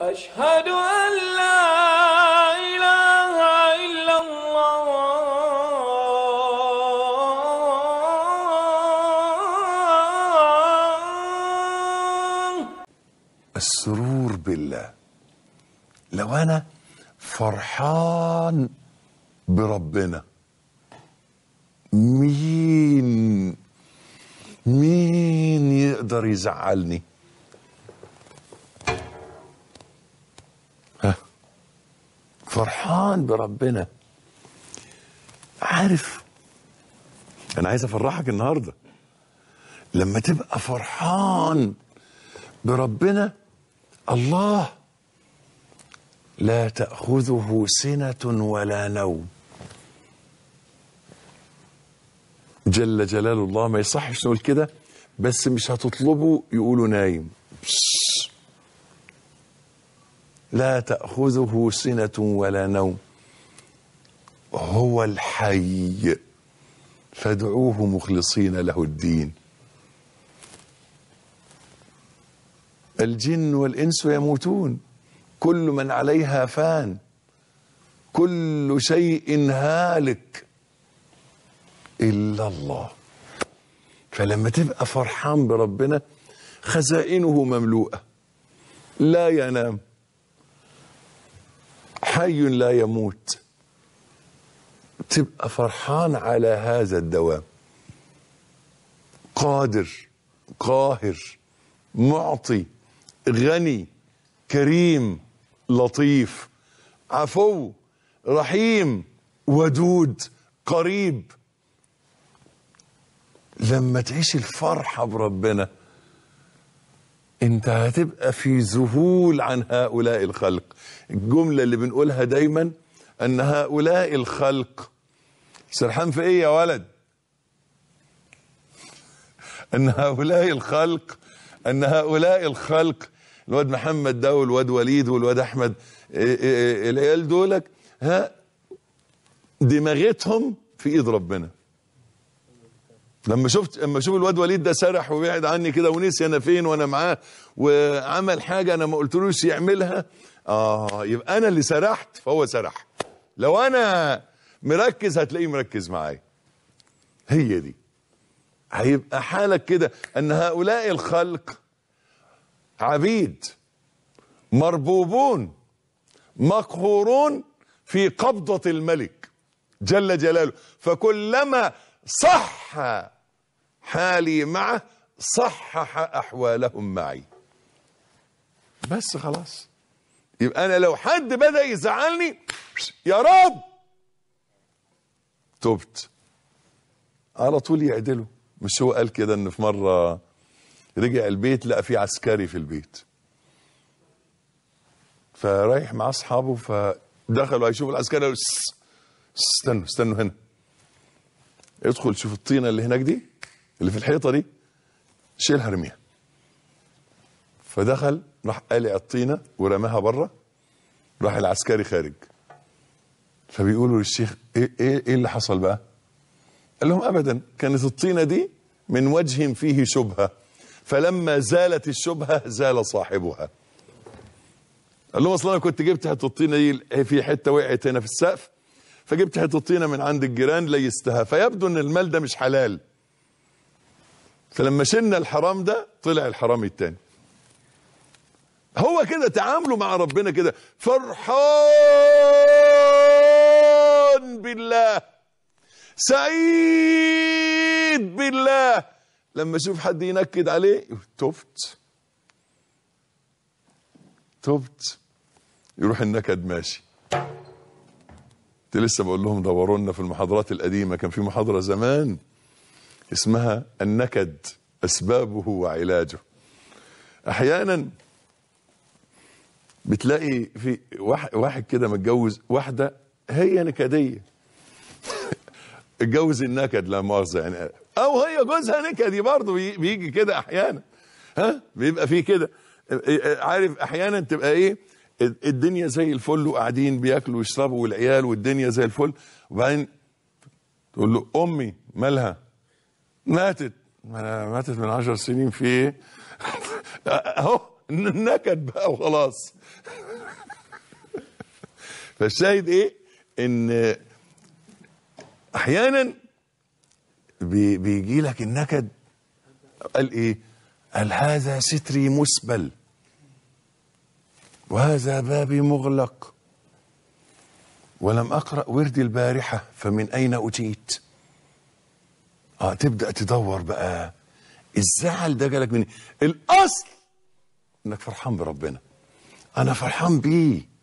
أشهد أن لا إله إلا الله السرور بالله لو أنا فرحان بربنا مين مين يقدر يزعلني فرحان بربنا عارف انا عايز افرحك النهارده لما تبقى فرحان بربنا الله لا تاخذه سنه ولا نوم جل جلال الله ما يصحش نقول كده بس مش هتطلبه يقولوا نايم بس لا تأخذه سنة ولا نوم هو الحي فادعوه مخلصين له الدين الجن والإنس يموتون كل من عليها فان كل شيء هالك إلا الله فلما تبقى فرحان بربنا خزائنه مملوءة لا ينام حي لا يموت تبقى فرحان على هذا الدوام قادر قاهر معطي غني كريم لطيف عفو رحيم ودود قريب لما تعيش الفرحة بربنا انت هتبقى في ذهول عن هؤلاء الخلق الجمله اللي بنقولها دايما ان هؤلاء الخلق سرحان في ايه يا ولد ان هؤلاء الخلق ان هؤلاء الخلق الواد محمد ده والواد وليد والواد احمد إيه، إيه، إيه، العيال دولك ها دماغتهم في ايد ربنا لما شفت لما اشوف الواد وليد ده سرح وبعد عني كده ونسي انا فين وانا معاه وعمل حاجه انا ما قلتلوش يعملها اه يبقى انا اللي سرحت فهو سرح لو انا مركز هتلاقيه مركز معايا هي دي هيبقى حالك كده ان هؤلاء الخلق عبيد مربوبون مقهورون في قبضه الملك جل جلاله فكلما صح حالي معه صحح أحوالهم معي بس خلاص يبقى أنا لو حد بدأ يزعلني يا رب تبت على طول يعدله مش هو قال كده ان في مرة رجع البيت لقى في عسكري في البيت فرايح مع اصحابه فدخلوا هيشوفوا العسكري استنوا استنوا هنا ادخل شوف الطينه اللي هناك دي اللي في الحيطه دي شيلها ارميها فدخل راح قلع الطينه ورماها بره راح العسكري خارج فبيقولوا للشيخ ايه ايه ايه اللي حصل بقى؟ قال لهم ابدا كانت الطينه دي من وجه فيه شبهه فلما زالت الشبهه زال صاحبها. قال لهم اصل انا كنت جبت الطينه دي في حته وقعت هنا في السقف فجبت حته طينه من عند الجيران ليستها فيبدو ان المال ده مش حلال فلما شلنا الحرام ده طلع الحرام التاني هو كده تعامله مع ربنا كده فرحان بالله سعيد بالله لما اشوف حد ينكد عليه تبت تبت يروح النكد ماشي كنت لسه بقول لهم دوروا لنا في المحاضرات القديمه كان في محاضره زمان اسمها النكد اسبابه وعلاجه احيانا بتلاقي في واحد كده متجوز واحده هي نكديه اتجوز النكد لا مؤاخذه يعني او هي جوزها نكدي برضه بيجي كده احيانا ها بيبقى فيه كده عارف احيانا تبقى ايه الدنيا زي الفل وقاعدين بياكلوا ويشربوا والعيال والدنيا زي الفل وبعدين تقول له امي مالها ماتت انا ماتت من 10 سنين في ايه اهو نكد بقى وخلاص فالشاهد ايه ان احيانا بيجي لك النكد قال ايه قال هذا ستري مسبل وهذا بابي مغلق ولم أقرأ وردي البارحة فمن أين أتيت آه تبدأ تدور بقى الزعل ده جالك مني الأصل إنك فرحان بربنا أنا فرحان بيه